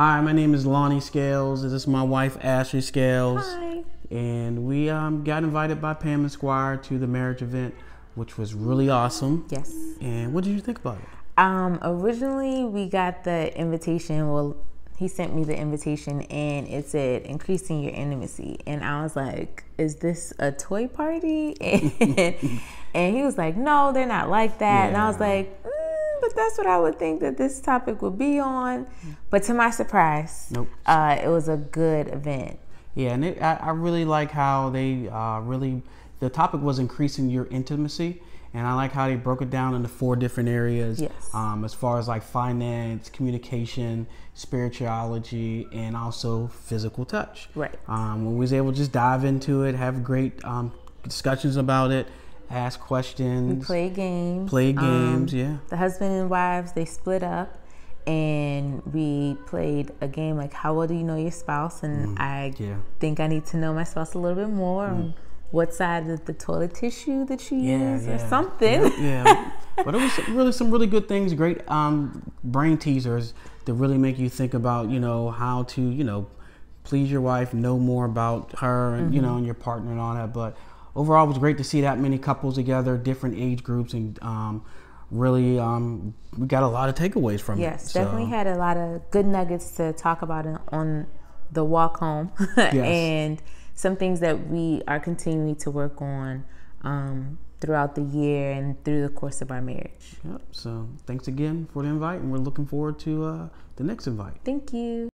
Hi, my name is Lonnie Scales. This is my wife, Ashley Scales. Hi. And we um, got invited by Pam and Squire to the marriage event, which was really awesome. Yes. And what did you think about it? Um, originally, we got the invitation. Well, he sent me the invitation and it said increasing your intimacy and i was like is this a toy party and, and he was like no they're not like that yeah. and i was like mm, but that's what I would think that this topic would be on. But to my surprise, nope. uh, it was a good event. Yeah, and it, I, I, really like how they uh, really, the topic was increasing your intimacy. And I like how they broke it down into four different areas yes. um, as far as like finance, communication, spirituality, and also physical touch. Right. Um, when we was able to just dive into it, have great um, discussions about it, ask questions. We play games. Play um, games, um, yeah. The husband and wives, they split up and we played a game like how well do you know your spouse and mm, I yeah. think I need to know my spouse a little bit more. Mm. What side of the toilet tissue that you yeah, use, yeah. or something? Yeah, but it was really some really good things. Great um, brain teasers that really make you think about you know how to you know please your wife, know more about her, and mm-hmm. you know, mm-hmm. and your partner and all that. But overall, it was great to see that many couples together, different age groups, and um, really um, we got a lot of takeaways from yes, it. Yes, definitely so. had a lot of good nuggets to talk about on the walk home, yes. and some things that we are continuing to work on. Um, throughout the year and through the course of our marriage. Yep. So thanks again for the invite, and we're looking forward to uh, the next invite. Thank you.